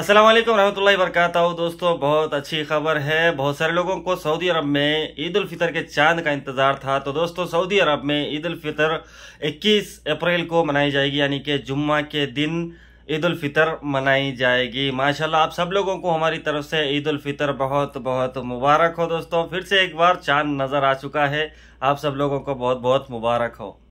असलम वरहमल हूँ दोस्तों बहुत अच्छी खबर है बहुत सारे लोगों को सऊदी अरब में ईद उल फितर के चांद का इंतज़ार था तो दोस्तों सऊदी अरब में ईद उल फितर 21 अप्रैल को मनाई जाएगी यानी कि जुम्मा के दिन ईद उल फितर मनाई जाएगी माशाल्लाह आप सब लोगों को हमारी तरफ से ईद उल फितर बहुत बहुत मुबारक हो दोस्तों फिर से एक बार चांद नज़र आ चुका है आप सब लोगों को बहुत बहुत मुबारक हो